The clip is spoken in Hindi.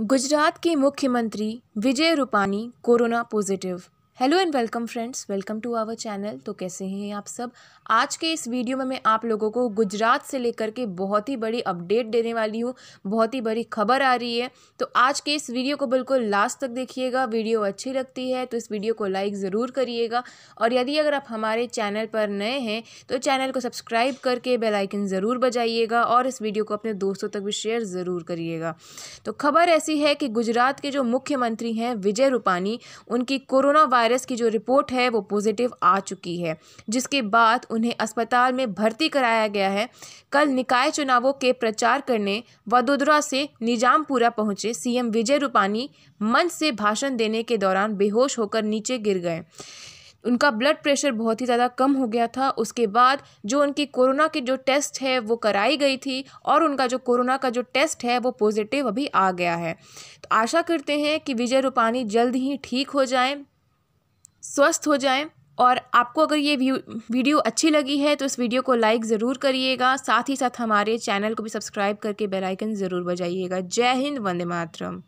गुजरात के मुख्यमंत्री Vijay Rupani corona positive hello and welcome friends welcome to our channel तो कैसे हैं आप सब आज के इस वीडियो में मैं आप लोगों को गुजरात से लेकर के बहुत ही बड़ी अपडेट देने वाली हूँ बहुत ही बड़ी खबर आ रही है तो आज के इस वीडियो को बिल्कुल लास्ट तक देखिएगा वीडियो अच्छी लगती है तो इस वीडियो को लाइक ज़रूर करिएगा और यदि अगर आप हमारे चैनल पर नए हैं तो चैनल को सब्सक्राइब करके बेलाइकन ज़रूर बजाइएगा और इस वीडियो को अपने दोस्तों तक भी शेयर ज़रूर करिएगा तो खबर ऐसी है कि गुजरात के जो मुख्यमंत्री हैं विजय रूपानी उनकी कोरोना वायरस की जो रिपोर्ट है वो पॉजिटिव आ चुकी है जिसके बाद उन्हें अस्पताल में भर्ती कराया गया है कल निकाय चुनावों के प्रचार करने वडोदरा से निजामपुरा पहुंचे सीएम विजय रूपानी मंच से भाषण देने के दौरान बेहोश होकर नीचे गिर गए उनका ब्लड प्रेशर बहुत ही ज़्यादा कम हो गया था उसके बाद जो उनकी कोरोना की जो टेस्ट है वो कराई गई थी और उनका जो कोरोना का जो टेस्ट है वो पॉजिटिव अभी आ गया है तो आशा करते हैं कि विजय रूपानी जल्द ही ठीक हो जाएं स्वस्थ हो जाएं और आपको अगर ये वीडियो अच्छी लगी है तो इस वीडियो को लाइक ज़रूर करिएगा साथ ही साथ हमारे चैनल को भी सब्सक्राइब करके बेल आइकन ज़रूर बजाइएगा जय हिंद वंदे मातरम